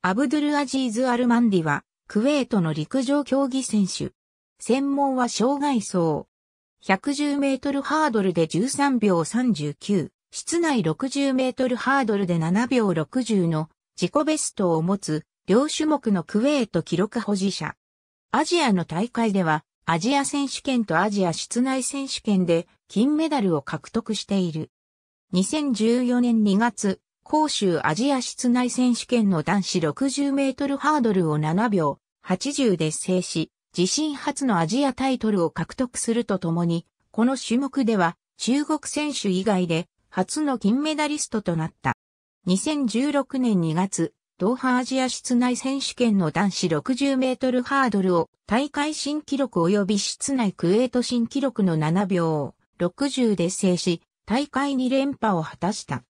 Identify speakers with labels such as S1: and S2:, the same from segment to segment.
S1: アブドゥルアジーズ・アルマンディは、クウェートの陸上競技選手。専門は障害層。110メートルハードルで13秒39、室内60メートルハードルで7秒60の自己ベストを持つ、両種目のクウェート記録保持者。アジアの大会では、アジア選手権とアジア室内選手権で金メダルを獲得している。2014年2月、杭州アジア室内選手権の男子60メートルハードルを7秒80で制し、自身初のアジアタイトルを獲得するとともに、この種目では中国選手以外で初の金メダリストとなった。2016年2月、ドーハアジア室内選手権の男子60メートルハードルを大会新記録及び室内クエート新記録の7秒60で制し、大会2連覇を果たした。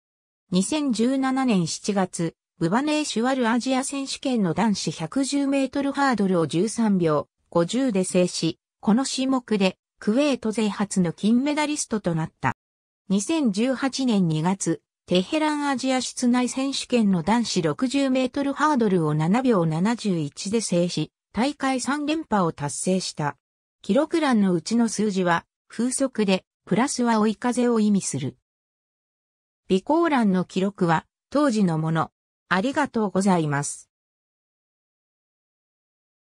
S1: 2017年7月、ブバネーシュワルアジア選手権の男子110メートルハードルを13秒50で制し、この種目でクウェート勢初の金メダリストとなった。2018年2月、テヘランアジア室内選手権の男子60メートルハードルを7秒71で制し、大会3連覇を達成した。記録欄のうちの数字は、風速で、プラスは追い風を意味する。備考欄の記録は当時のもの。ありがとうございます。